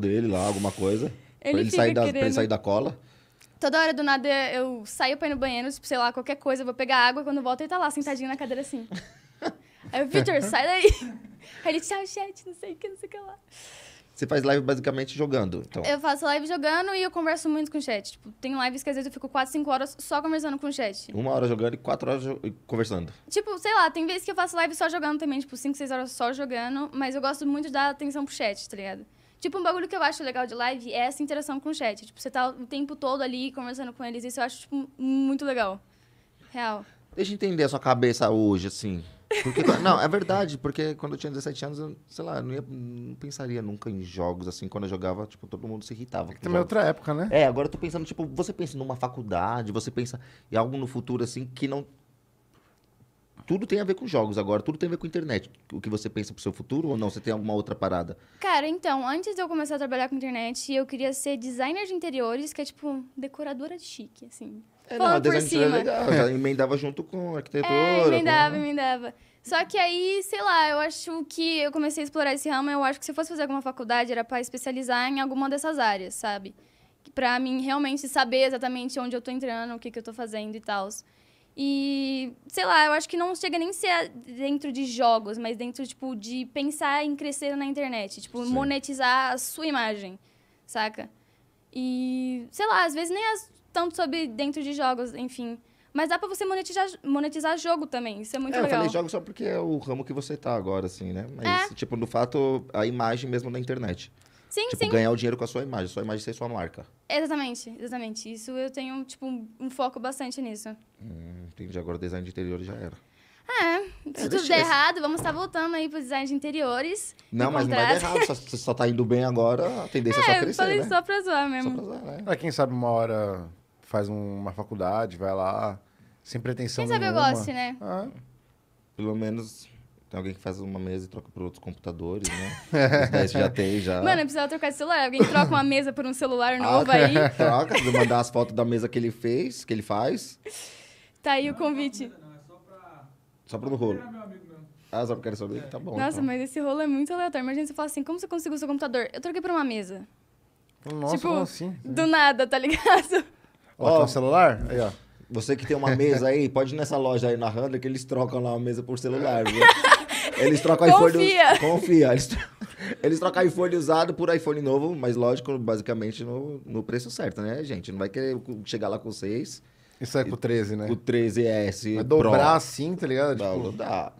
dele lá, alguma coisa. Ele pra, ele sair da, pra ele sair da cola. Toda hora do nada eu saio pra ir no banheiro, tipo, sei lá, qualquer coisa, vou pegar água, quando volta ele tá lá, sentadinho na cadeira assim. Aí o Victor, sai daí. Aí ele, tchau, chat, não sei o que, não sei o que lá. Você faz live basicamente jogando, então? Eu faço live jogando e eu converso muito com o chat. Tipo, tem lives que às vezes eu fico 4, 5 horas só conversando com o chat. Uma hora jogando e 4 horas conversando. Tipo, sei lá, tem vezes que eu faço live só jogando também, tipo, 5, 6 horas só jogando, mas eu gosto muito de dar atenção pro chat, tá ligado? Tipo, um bagulho que eu acho legal de live é essa interação com o chat. Tipo, você tá o tempo todo ali conversando com eles. Isso eu acho, tipo, muito legal. Real. Deixa eu entender a sua cabeça hoje, assim. Porque, não, é verdade, porque quando eu tinha 17 anos, eu, sei lá, não, ia, não pensaria nunca em jogos, assim, quando eu jogava, tipo, todo mundo se irritava. Também é outra época, né? É, agora eu tô pensando, tipo, você pensa numa faculdade, você pensa em algo no futuro, assim, que não tudo tem a ver com jogos agora, tudo tem a ver com internet. O que você pensa pro seu futuro ou não? Você tem alguma outra parada? Cara, então, antes de eu começar a trabalhar com internet, eu queria ser designer de interiores, que é tipo decoradora de chique, assim. É, não, a por é cima. legal, já emendava junto com arquitetura. É, emendava, com... Né? emendava. Só que aí, sei lá, eu acho que eu comecei a explorar esse ramo, eu acho que se eu fosse fazer alguma faculdade era para especializar em alguma dessas áreas, sabe? Para mim realmente saber exatamente onde eu tô entrando, o que que eu tô fazendo e tal. E sei lá, eu acho que não chega nem ser dentro de jogos, mas dentro, tipo, de pensar em crescer na internet. Tipo, Sim. monetizar a sua imagem, saca? E, sei lá, às vezes nem é tanto sobre dentro de jogos, enfim. Mas dá pra você monetizar, monetizar jogo também, isso é muito é, legal. Eu falei jogo só porque é o ramo que você tá agora, assim, né? Mas, é. tipo, no fato, a imagem mesmo na internet. Sim, tipo, sim. ganhar o dinheiro com a sua imagem, sua imagem ser sua marca. Exatamente, exatamente. Isso eu tenho, tipo, um foco bastante nisso. Hum. Entende? Agora design de interiores já era. É, se tudo der errado, vamos estar tá voltando aí pro design de interiores. Não, mas contrato. não vai dar errado. Só, você só tá indo bem agora, a tendência é, é só crescer, falei né? só pra zoar mesmo. Só pra zoar, né? Pra quem sabe uma hora faz uma faculdade, vai lá, sem pretensão Quem nenhuma. sabe eu goste, né? Ah, pelo menos tem alguém que faz uma mesa e troca por outros computadores, né? Os já tem, já. Mano, eu precisava trocar de celular. Alguém troca uma mesa por um celular ah, novo ah, aí. Troca, mandar as fotos da mesa que ele fez, que ele faz. Tá aí não, o convite. Não, é só pra... Só pra no rolo. Ah, só porque quero saber? É. Tá bom. Nossa, então. mas esse rolo é muito aleatório. Imagina você fala assim, como você conseguiu o seu computador? Eu troquei pra uma mesa. Nossa, tipo, assim? do nada, tá ligado? Ó, o celular? Aí, ó. Você que tem uma mesa aí, pode ir nessa loja aí na Handler que eles trocam lá uma mesa por celular, viu? Eles trocam confia. iPhone. Confia. Eles, eles trocam iPhone usado por iPhone novo, mas lógico, basicamente no, no preço certo, né, gente? Não vai querer chegar lá com seis. Isso é com o 13, né? Com O 13S. É, Vai dobrar Pro. assim, tá ligado? Não, tipo... não dá.